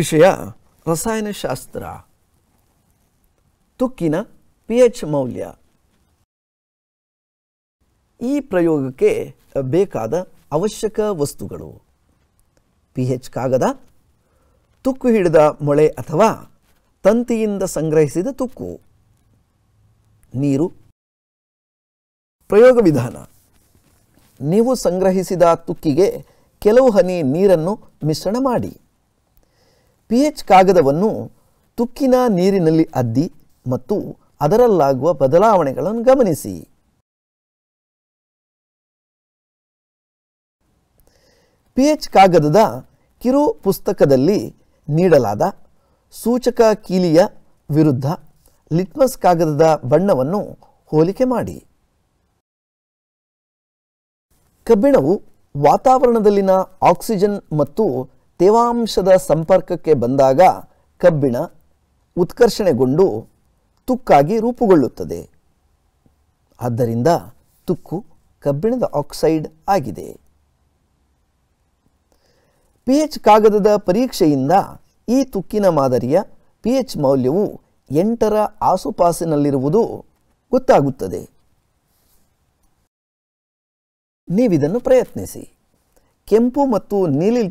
ವಿಷಯ ರಸಾಯನಶಾಸ್ತ್ರ ತುಕ್ಕಿನ P H ಮೌಲ್ಯ ಈ ಪ್ರಯೋಗಕ್ಕೆ ಬೇಕಾದ ಅವಶ್ಯಕ ವಸ್ತುಗಳು ಪಿ ಎಚ್ ಕಾಗದ ತುಕ್ಕು ಹಿಡಿದ ಮೊಳೆ ಅಥವಾ ತಂತಿಯಿಂದ ಸಂಗ್ರಹಿಸಿದ ತುಕ್ಕು ನೀರು ಪ್ರಯೋಗ ವಿಧಾನ ನೀವು ಸಂಗ್ರಹಿಸಿದ ತುಕ್ಕಿಗೆ ಕೆಲವು ಹನಿ ನೀರನ್ನು ಮಿಶ್ರಣ ಮಾಡಿ ಪಿ ಎಚ್ ಕಾಗದವನ್ನು ತುಕ್ಕಿನ ನೀರಿನಲ್ಲಿ ಅದ್ದಿ ಮತ್ತು ಅದರಲ್ಲಾಗುವ ಬದಲಾವಣೆಗಳನ್ನು ಗಮನಿಸಿ ಪಿ ಎಚ್ ಕಾಗದದ ಕಿರು ಪುಸ್ತಕದಲ್ಲಿ ನೀಡಲಾದ ಸೂಚಕ ಕೀಲಿಯ ವಿರುದ್ಧ ಲಿಟ್ಮಸ್ ಕಾಗದದ ಬಣ್ಣವನ್ನು ಹೋಲಿಕೆ ಮಾಡಿ ಕಬ್ಬಿಣವು ವಾತಾವರಣದಲ್ಲಿನ ಆಕ್ಸಿಜನ್ ಮತ್ತು ತೇವಾಂಶದ ಸಂಪರ್ಕಕ್ಕೆ ಬಂದಾಗ ಕಬ್ಬಿಣ ಉತ್ಕರ್ಷಣೆಗೊಂಡು ತುಕ್ಕಾಗಿ ರೂಪುಗೊಳ್ಳುತ್ತದೆ ಆದ್ದರಿಂದ ತುಕ್ಕು ಕಬ್ಬಿಣದ ಆಕ್ಸೈಡ್ ಆಗಿದೆ ಪಿ ಎಚ್ ಕಾಗದದ ಪರೀಕ್ಷೆಯಿಂದ ಈ ತುಕ್ಕಿನ ಮಾದರಿಯ ಪಿ ಎಚ್ ಮೌಲ್ಯವು ಎಂಟರ ಆಸುಪಾಸಿನಲ್ಲಿರುವುದು ಗೊತ್ತಾಗುತ್ತದೆ ನೀವಿದನ್ನು ಪ್ರಯತ್ನಿಸಿ ಕೆಂಪು ಮತ್ತು ನೀಲಿ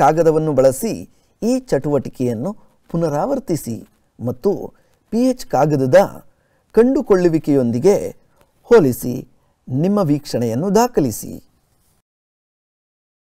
ಕಾಗದವನ್ನು ಬಳಸಿ ಈ ಚಟುವಟಿಕೆಯನ್ನು ಪುನರಾವರ್ತಿಸಿ ಮತ್ತು ಪಿ ಎಚ್ ಕಾಗದದ ಕಂಡುಕೊಳ್ಳುವಿಕೆಯೊಂದಿಗೆ ಹೋಲಿಸಿ ನಿಮ್ಮ ವೀಕ್ಷಣೆಯನ್ನು ದಾಖಲಿಸಿ